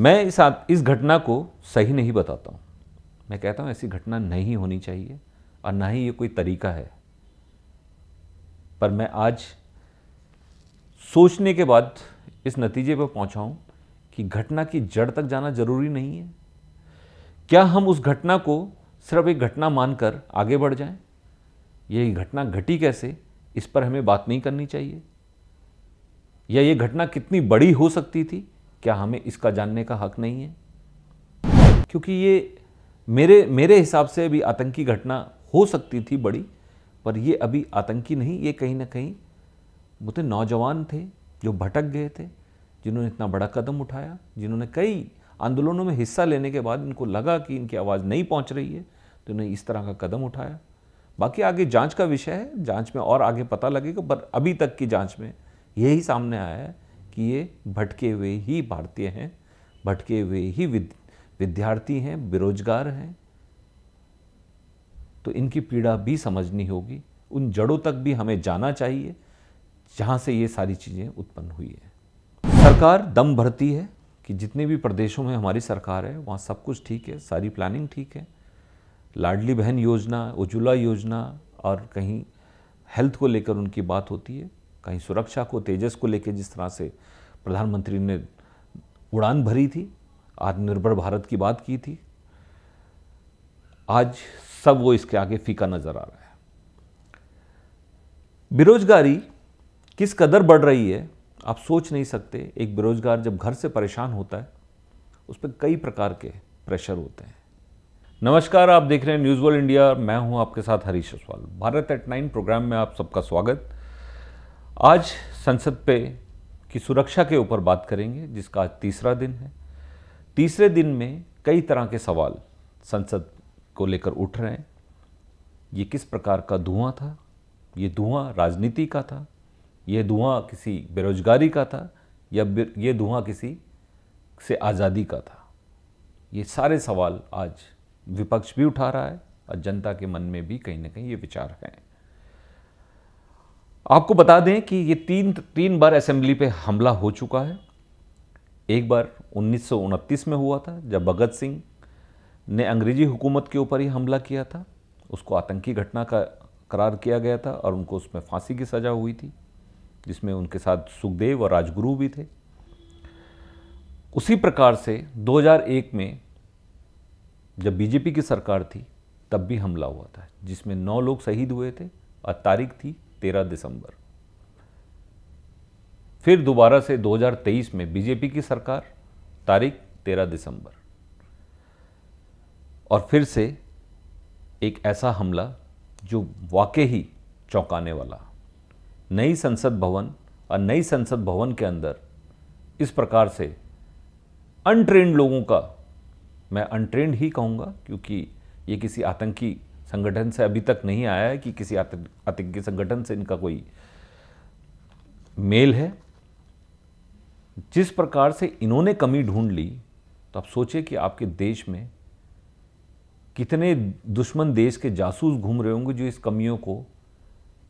मैं इस इस घटना को सही नहीं बताता हूँ मैं कहता हूँ ऐसी घटना नहीं होनी चाहिए और ना ही ये कोई तरीका है पर मैं आज सोचने के बाद इस नतीजे पर पहुँचा हूँ कि घटना की जड़ तक जाना ज़रूरी नहीं है क्या हम उस घटना को सिर्फ एक घटना मानकर आगे बढ़ जाएं? ये घटना घटी कैसे इस पर हमें बात नहीं करनी चाहिए या ये घटना कितनी बड़ी हो सकती थी क्या हमें इसका जानने का हक नहीं है क्योंकि ये मेरे मेरे हिसाब से अभी आतंकी घटना हो सकती थी बड़ी पर ये अभी आतंकी नहीं ये कहीं ना कहीं मुझे नौजवान थे जो भटक गए थे जिन्होंने इतना बड़ा कदम उठाया जिन्होंने कई आंदोलनों में हिस्सा लेने के बाद इनको लगा कि इनकी आवाज़ नहीं पहुंच रही है तो इन्होंने इस तरह का कदम उठाया बाकी आगे जांच का विषय है जांच में और आगे पता लगेगा पर अभी तक की जांच में यही सामने आया है कि ये भटके हुए ही भारतीय हैं भटके हुए ही विद, विद्यार्थी हैं बेरोजगार हैं तो इनकी पीड़ा भी समझनी होगी उन जड़ों तक भी हमें जाना चाहिए जहाँ से ये सारी चीज़ें उत्पन्न हुई है सरकार दम भरती है कि जितने भी प्रदेशों में हमारी सरकार है वहाँ सब कुछ ठीक है सारी प्लानिंग ठीक है लाडली बहन योजना उज्ज्वला योजना और कहीं हेल्थ को लेकर उनकी बात होती है कहीं सुरक्षा को तेजस को लेकर जिस तरह से प्रधानमंत्री ने उड़ान भरी थी आत्मनिर्भर भारत की बात की थी आज सब वो इसके आगे फीका नज़र आ रहा है बेरोजगारी किस कदर बढ़ रही है आप सोच नहीं सकते एक बेरोजगार जब घर से परेशान होता है उस पर कई प्रकार के प्रेशर होते हैं नमस्कार आप देख रहे हैं न्यूज़ वर्ल्ड इंडिया मैं हूं आपके साथ Harish Jaswal Bharat at nine program में आप सबका स्वागत आज संसद पे की सुरक्षा के ऊपर बात करेंगे जिसका आज तीसरा दिन है तीसरे दिन में कई तरह के सवाल संसद को लेकर उठ रहे हैं ये किस प्रकार का धुआं था ये धुआं राजनीति का था यह धुआं किसी बेरोजगारी का था या ये धुआं किसी से आज़ादी का था ये सारे सवाल आज विपक्ष भी उठा रहा है और जनता के मन में भी कहीं ना कहीं ये विचार हैं आपको बता दें कि ये तीन तीन बार असेंबली पे हमला हो चुका है एक बार उन्नीस में हुआ था जब भगत सिंह ने अंग्रेजी हुकूमत के ऊपर ही हमला किया था उसको आतंकी घटना का करार किया गया था और उनको उसमें फांसी की सज़ा हुई थी जिसमें उनके साथ सुखदेव और राजगुरु भी थे उसी प्रकार से 2001 में जब बीजेपी की सरकार थी तब भी हमला हुआ था जिसमें नौ लोग शहीद हुए थे और तारीख थी तेरह दिसंबर फिर दोबारा से 2023 में बीजेपी की सरकार तारीख 13 दिसंबर और फिर से एक ऐसा हमला जो वाकई ही चौंकाने वाला नई संसद भवन और नई संसद भवन के अंदर इस प्रकार से अनट्रेंड लोगों का मैं अनट्रेंड ही कहूँगा क्योंकि ये किसी आतंकी संगठन से अभी तक नहीं आया है कि किसी आतंकी संगठन से इनका कोई मेल है जिस प्रकार से इन्होंने कमी ढूंढ ली तो आप सोचिए कि आपके देश में कितने दुश्मन देश के जासूस घूम रहे होंगे जो इस कमियों को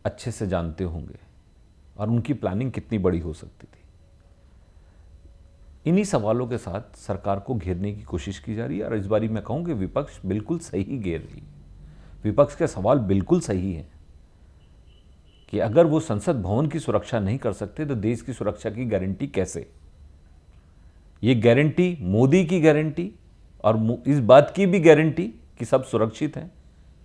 अच्छे से जानते होंगे और उनकी प्लानिंग कितनी बड़ी हो सकती थी इन्हीं सवालों के साथ सरकार को घेरने की कोशिश की जा रही है और इस बारी मैं कहूं कि विपक्ष बिल्कुल सही घेर रही है विपक्ष के सवाल बिल्कुल सही हैं कि अगर वो संसद भवन की सुरक्षा नहीं कर सकते तो देश की सुरक्षा की गारंटी कैसे ये गारंटी मोदी की गारंटी और इस बात की भी गारंटी कि सब सुरक्षित हैं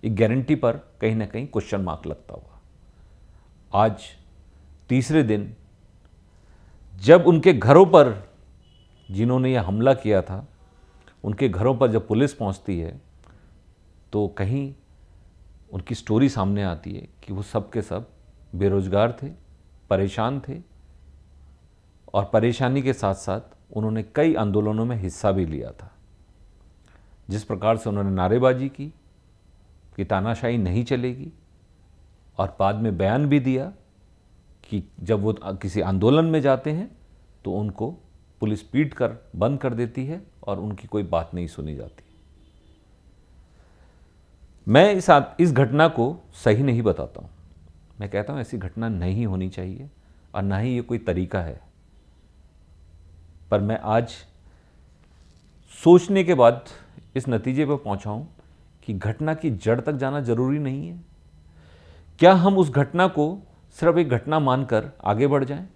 ये गारंटी पर कहीं ना कहीं क्वेश्चन मार्क लगता हुआ आज तीसरे दिन जब उनके घरों पर जिन्होंने यह हमला किया था उनके घरों पर जब पुलिस पहुंचती है तो कहीं उनकी स्टोरी सामने आती है कि वो सब के सब बेरोज़गार थे परेशान थे और परेशानी के साथ साथ उन्होंने कई आंदोलनों में हिस्सा भी लिया था जिस प्रकार से उन्होंने नारेबाजी की कि तानाशाही नहीं चलेगी और बाद में बयान भी दिया कि जब वो किसी आंदोलन में जाते हैं तो उनको पुलिस पीट कर बंद कर देती है और उनकी कोई बात नहीं सुनी जाती मैं इस इस घटना को सही नहीं बताता हूँ मैं कहता हूँ ऐसी घटना नहीं होनी चाहिए और ना ही ये कोई तरीका है पर मैं आज सोचने के बाद इस नतीजे पर पहुँचा हूँ कि घटना की जड़ तक जाना जरूरी नहीं है क्या हम उस घटना को सिर्फ एक घटना मानकर आगे बढ़ जाएं?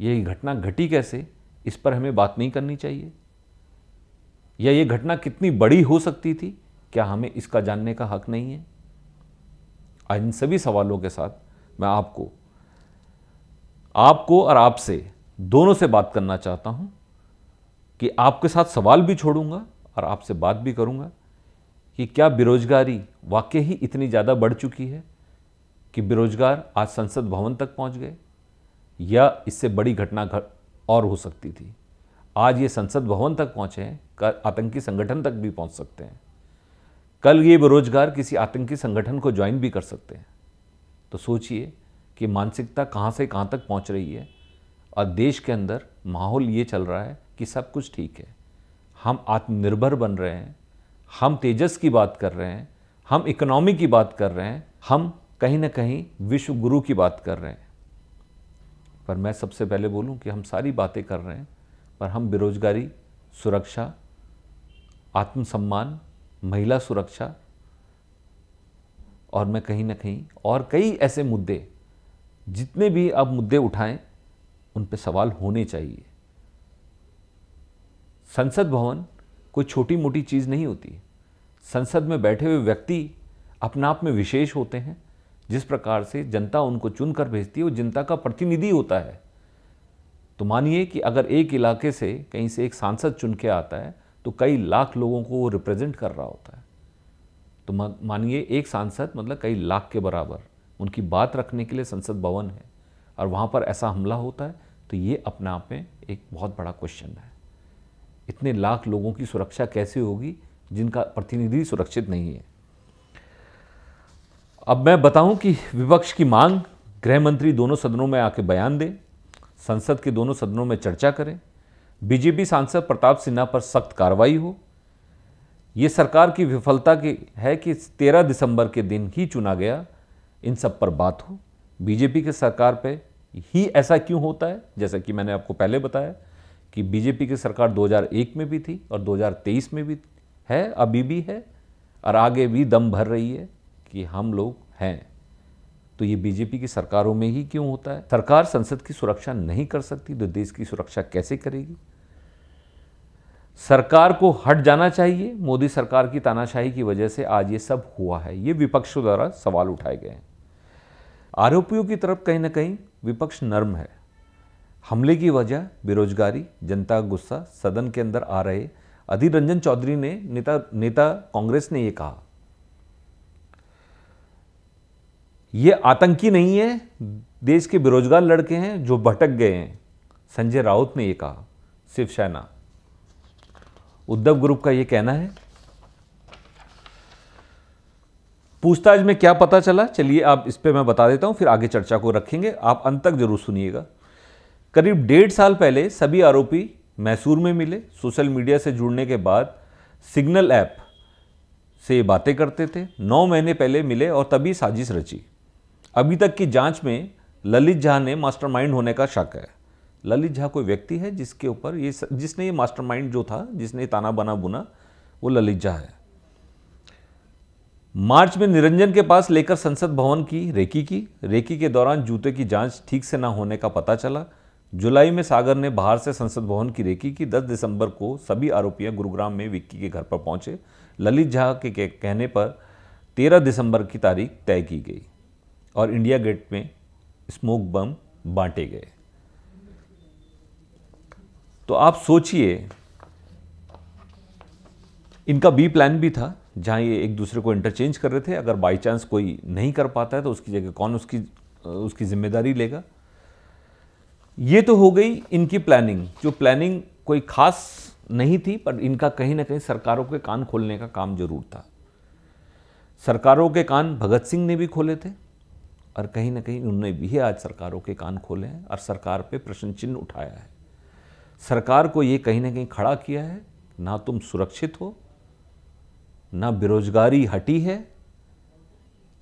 यही घटना घटी कैसे इस पर हमें बात नहीं करनी चाहिए या ये घटना कितनी बड़ी हो सकती थी क्या हमें इसका जानने का हक नहीं है आज इन सभी सवालों के साथ मैं आपको आपको और आपसे दोनों से बात करना चाहता हूं कि आपके साथ सवाल भी छोड़ूंगा और आपसे बात भी करूंगा कि क्या बेरोजगारी वाकई ही इतनी ज़्यादा बढ़ चुकी है कि बेरोजगार आज संसद भवन तक पहुंच गए या इससे बड़ी घटना घट और हो सकती थी आज ये संसद भवन तक पहुंचे हैं आतंकी संगठन तक भी पहुंच सकते हैं कल ये बेरोजगार किसी आतंकी संगठन को ज्वाइन भी कर सकते हैं तो सोचिए कि मानसिकता कहाँ से कहाँ तक पहुँच रही है और देश के अंदर माहौल ये चल रहा है कि सब कुछ ठीक है हम आत्मनिर्भर बन रहे हैं हम तेजस की बात कर रहे हैं हम इकोनॉमी की बात कर रहे हैं हम कहीं ना कहीं विश्व गुरु की बात कर रहे हैं पर मैं सबसे पहले बोलूं कि हम सारी बातें कर रहे हैं पर हम बेरोजगारी सुरक्षा आत्मसम्मान महिला सुरक्षा और मैं कहीं ना कहीं और कई ऐसे मुद्दे जितने भी आप मुद्दे उठाएं उन पर सवाल होने चाहिए संसद भवन कोई छोटी मोटी चीज़ नहीं होती संसद में बैठे हुए व्यक्ति अपने आप में विशेष होते हैं जिस प्रकार से जनता उनको चुनकर भेजती है वो जनता का प्रतिनिधि होता है तो मानिए कि अगर एक इलाके से कहीं से एक सांसद चुन के आता है तो कई लाख लोगों को वो रिप्रेजेंट कर रहा होता है तो मानिए एक सांसद मतलब कई लाख के बराबर उनकी बात रखने के लिए संसद भवन है और वहाँ पर ऐसा हमला होता है तो ये अपने आप में एक बहुत बड़ा क्वेश्चन है इतने लाख लोगों की सुरक्षा कैसे होगी जिनका प्रतिनिधि सुरक्षित नहीं है अब मैं बताऊं कि विपक्ष की मांग गृहमंत्री दोनों सदनों में आके बयान दें संसद के दोनों सदनों में चर्चा करें बीजेपी सांसद प्रताप सिन्हा पर सख्त कार्रवाई हो ये सरकार की विफलता की है कि 13 दिसंबर के दिन ही चुना गया इन सब पर बात हो बीजेपी के सरकार पे ही ऐसा क्यों होता है जैसा कि मैंने आपको पहले बताया कि बीजेपी की सरकार 2001 में भी थी और 2023 में भी है अभी भी है और आगे भी दम भर रही है कि हम लोग हैं तो ये बीजेपी की सरकारों में ही क्यों होता है सरकार संसद की सुरक्षा नहीं कर सकती तो देश की सुरक्षा कैसे करेगी सरकार को हट जाना चाहिए मोदी सरकार की तानाशाही की वजह से आज ये सब हुआ है ये विपक्षों द्वारा सवाल उठाए गए हैं आरोपियों की तरफ कहीं ना कहीं विपक्ष नर्म है हमले की वजह बेरोजगारी जनता गुस्सा सदन के अंदर आ रहे अधीर रंजन चौधरी ने नेता नेता कांग्रेस ने यह कहा ये आतंकी नहीं है देश के बेरोजगार लड़के हैं जो भटक गए हैं संजय राउत ने यह कहा शिवसेना उद्धव ग्रुप का यह कहना है पूछताछ में क्या पता चला चलिए आप इस पर मैं बता देता हूं फिर आगे चर्चा को रखेंगे आप अंत तक जरूर सुनिएगा करीब डेढ़ साल पहले सभी आरोपी मैसूर में मिले सोशल मीडिया से जुड़ने के बाद सिग्नल ऐप से बातें करते थे नौ महीने पहले मिले और तभी साजिश रची अभी तक की जांच में ललित झा ने मास्टरमाइंड होने का शक है ललित झा कोई व्यक्ति है जिसके ऊपर ये जिसने ये मास्टरमाइंड जो था जिसने ताना बना बुना वो ललित झा है मार्च में निरंजन के पास लेकर संसद भवन की रेकी की रेकी के दौरान जूते की जांच ठीक से ना होने का पता चला जुलाई में सागर ने बाहर से संसद भवन की रेकी की 10 दिसंबर को सभी आरोपियां गुरुग्राम में विक्की के घर पर पहुंचे ललित झा के कहने पर 13 दिसंबर की तारीख तय की गई और इंडिया गेट में स्मोक बम बांटे गए तो आप सोचिए इनका बी प्लान भी था जहाँ ये एक दूसरे को इंटरचेंज कर रहे थे अगर बाई चांस कोई नहीं कर पाता है तो उसकी जगह कौन उसकी उसकी जिम्मेदारी लेगा ये तो हो गई इनकी प्लानिंग जो प्लानिंग कोई खास नहीं थी पर इनका कहीं ना कहीं सरकारों के कान खोलने का काम जरूर था सरकारों के कान भगत सिंह ने भी खोले थे और कहीं ना कहीं उन्होंने भी आज सरकारों के कान खोले हैं और सरकार पर प्रश्न चिन्ह उठाया है सरकार को ये कहीं ना कहीं खड़ा किया है ना तुम सुरक्षित हो ना बेरोजगारी हटी है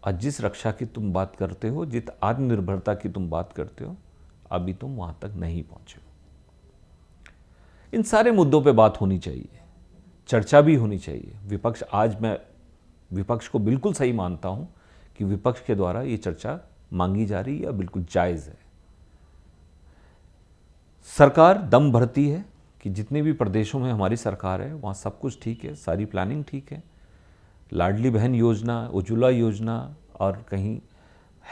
और जिस रक्षा की तुम बात करते हो जित आत्मनिर्भरता की तुम बात करते हो अभी तुम वहां तक नहीं पहुंचे हो इन सारे मुद्दों पे बात होनी चाहिए चर्चा भी होनी चाहिए विपक्ष आज मैं विपक्ष को बिल्कुल सही मानता हूं कि विपक्ष के द्वारा ये चर्चा मांगी जा रही है बिल्कुल जायज़ है सरकार दम भरती है कि जितने भी प्रदेशों में हमारी सरकार है वहाँ सब कुछ ठीक है सारी प्लानिंग ठीक है लाडली बहन योजना उज्ज्वला योजना और कहीं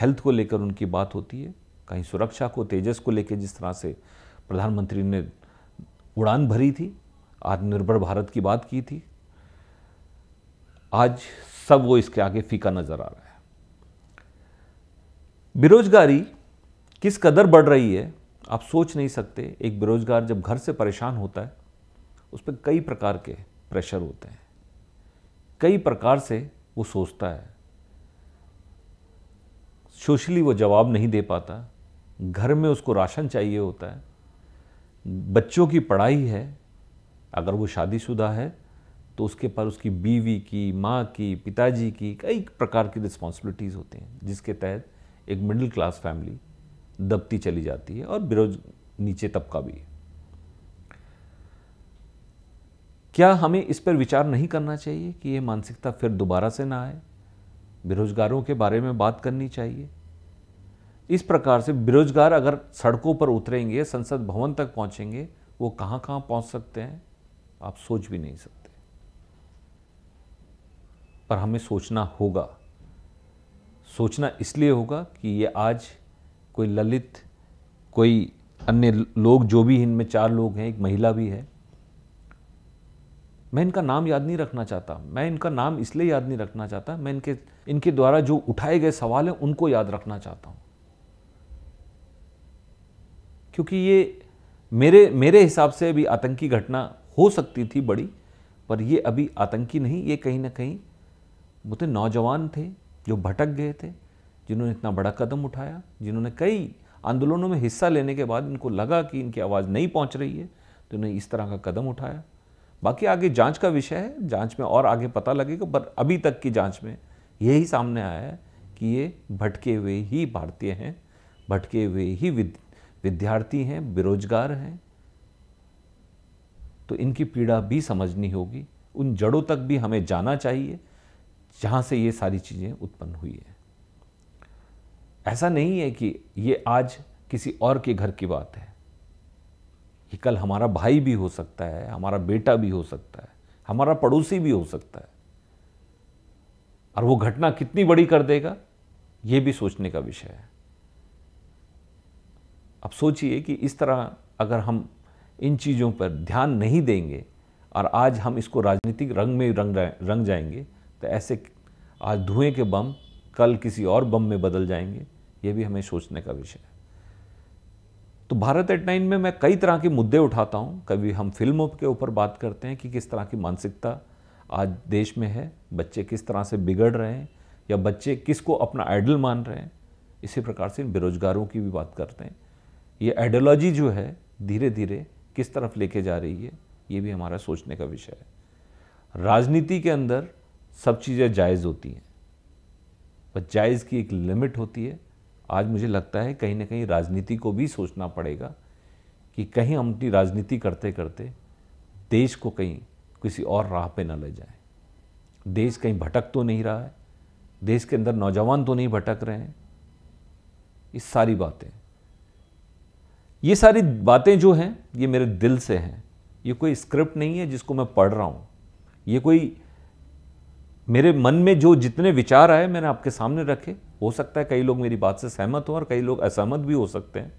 हेल्थ को लेकर उनकी बात होती है कहीं सुरक्षा को तेजस को लेकर जिस तरह से प्रधानमंत्री ने उड़ान भरी थी आत्मनिर्भर भारत की बात की थी आज सब वो इसके आगे फीका नज़र आ रहा है बेरोजगारी किस कदर बढ़ रही है आप सोच नहीं सकते एक बेरोजगार जब घर से परेशान होता है उस पर कई प्रकार के प्रेशर होते हैं कई प्रकार से वो सोचता है सोशली वो जवाब नहीं दे पाता घर में उसको राशन चाहिए होता है बच्चों की पढ़ाई है अगर वो शादीशुदा है तो उसके पास उसकी बीवी की माँ की पिताजी की कई प्रकार की रिस्पॉन्सिबिलिटीज़ होती हैं जिसके तहत एक मिडिल क्लास फैमिली दबती चली जाती है और बेरोज नीचे तबका भी क्या हमें इस पर विचार नहीं करना चाहिए कि यह मानसिकता फिर दोबारा से ना आए बेरोजगारों के बारे में बात करनी चाहिए इस प्रकार से बेरोजगार अगर सड़कों पर उतरेंगे संसद भवन तक पहुंचेंगे वो कहां कहां पहुंच सकते हैं आप सोच भी नहीं सकते पर हमें सोचना होगा सोचना इसलिए होगा कि ये आज कोई ललित कोई अन्य लोग जो भी इनमें चार लोग हैं एक महिला भी है मैं इनका नाम याद नहीं रखना चाहता मैं इनका नाम इसलिए याद नहीं रखना चाहता मैं इनके इनके द्वारा जो उठाए गए सवाल हैं उनको याद रखना चाहता हूँ क्योंकि ये मेरे मेरे हिसाब से अभी आतंकी घटना हो सकती थी बड़ी पर ये अभी आतंकी नहीं ये कहीं ना कहीं तो नौजवान थे जो भटक गए थे जिन्होंने इतना बड़ा कदम उठाया जिन्होंने कई आंदोलनों में हिस्सा लेने के बाद इनको लगा कि इनकी आवाज़ नहीं पहुंच रही है तो इन्होंने इस तरह का कदम उठाया बाकी आगे जांच का विषय है जांच में और आगे पता लगेगा पर अभी तक की जांच में यही सामने आया है कि ये भटके हुए ही भारतीय हैं भटके हुए ही विद्यार्थी हैं बेरोजगार हैं तो इनकी पीड़ा भी समझनी होगी उन जड़ों तक भी हमें जाना चाहिए जहाँ से ये सारी चीज़ें उत्पन्न हुई हैं ऐसा नहीं है कि ये आज किसी और के घर की बात है ये कल हमारा भाई भी हो सकता है हमारा बेटा भी हो सकता है हमारा पड़ोसी भी हो सकता है और वो घटना कितनी बड़ी कर देगा ये भी सोचने का विषय है अब सोचिए कि इस तरह अगर हम इन चीज़ों पर ध्यान नहीं देंगे और आज हम इसको राजनीतिक रंग में रंग रंग जाएंगे तो ऐसे आज धुएं के बम कल किसी और बम में बदल जाएंगे ये भी हमें सोचने का विषय है तो भारत एट नाइन में मैं कई तरह के मुद्दे उठाता हूँ कभी हम फिल्मों के ऊपर बात करते हैं कि किस तरह की मानसिकता आज देश में है बच्चे किस तरह से बिगड़ रहे हैं या बच्चे किसको अपना आइडल मान रहे हैं इसी प्रकार से बेरोजगारों की भी बात करते हैं ये आइडियोलॉजी जो है धीरे धीरे किस तरफ लेके जा रही है ये भी हमारा सोचने का विषय है राजनीति के अंदर सब चीज़ें जायज़ होती हैं पर जायज़ की एक लिमिट होती है आज मुझे लगता है कहीं ना कहीं राजनीति को भी सोचना पड़ेगा कि कहीं हम अपनी राजनीति करते करते देश को कहीं किसी और राह पे ना ले जाए देश कहीं भटक तो नहीं रहा है देश के अंदर नौजवान तो नहीं भटक रहे हैं ये सारी बातें ये सारी बातें जो हैं ये मेरे दिल से हैं ये कोई स्क्रिप्ट नहीं है जिसको मैं पढ़ रहा हूँ ये कोई मेरे मन में जो जितने विचार आए मैंने आपके सामने रखे हो सकता है कई लोग मेरी बात से सहमत हो और कई लोग असहमत भी हो सकते हैं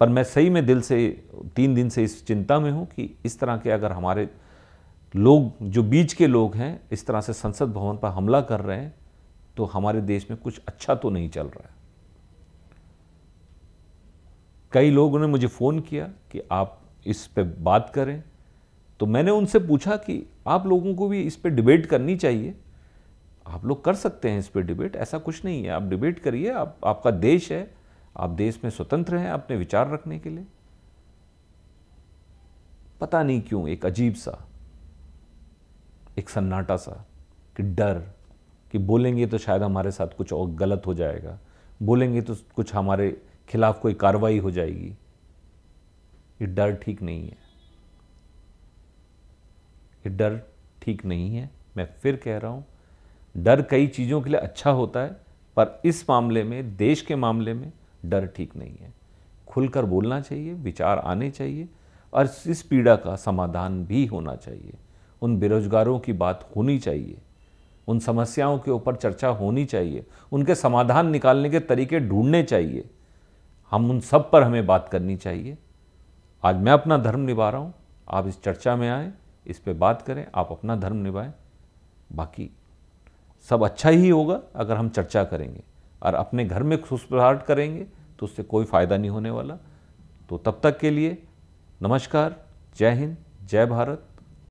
पर मैं सही में दिल से तीन दिन से इस चिंता में हूं कि इस तरह के अगर हमारे लोग जो बीच के लोग हैं इस तरह से संसद भवन पर हमला कर रहे हैं तो हमारे देश में कुछ अच्छा तो नहीं चल रहा है कई लोगों ने मुझे फ़ोन किया कि आप इस पर बात करें तो मैंने उनसे पूछा कि आप लोगों को भी इस पर डिबेट करनी चाहिए आप लोग कर सकते हैं इस पर डिबेट ऐसा कुछ नहीं है आप डिबेट करिए आप आपका देश है आप देश में स्वतंत्र हैं अपने विचार रखने के लिए पता नहीं क्यों एक अजीब सा एक सन्नाटा सा कि डर कि बोलेंगे तो शायद हमारे साथ कुछ और गलत हो जाएगा बोलेंगे तो कुछ हमारे खिलाफ कोई कार्रवाई हो जाएगी ये डर ठीक नहीं है ये डर ठीक नहीं है मैं फिर कह रहा हूं डर कई चीज़ों के लिए अच्छा होता है पर इस मामले में देश के मामले में डर ठीक नहीं है खुलकर बोलना चाहिए विचार आने चाहिए और इस पीड़ा का समाधान भी होना चाहिए उन बेरोजगारों की बात होनी चाहिए उन समस्याओं के ऊपर चर्चा होनी चाहिए उनके समाधान निकालने के तरीके ढूंढने चाहिए हम उन सब पर हमें बात करनी चाहिए आज मैं अपना धर्म निभा रहा हूँ आप इस चर्चा में आएँ इस पर बात करें आप अपना धर्म निभाएं बाकी सब अच्छा ही होगा अगर हम चर्चा करेंगे और अपने घर में खुशबाहट करेंगे तो उससे कोई फ़ायदा नहीं होने वाला तो तब तक के लिए नमस्कार जय हिंद जय भारत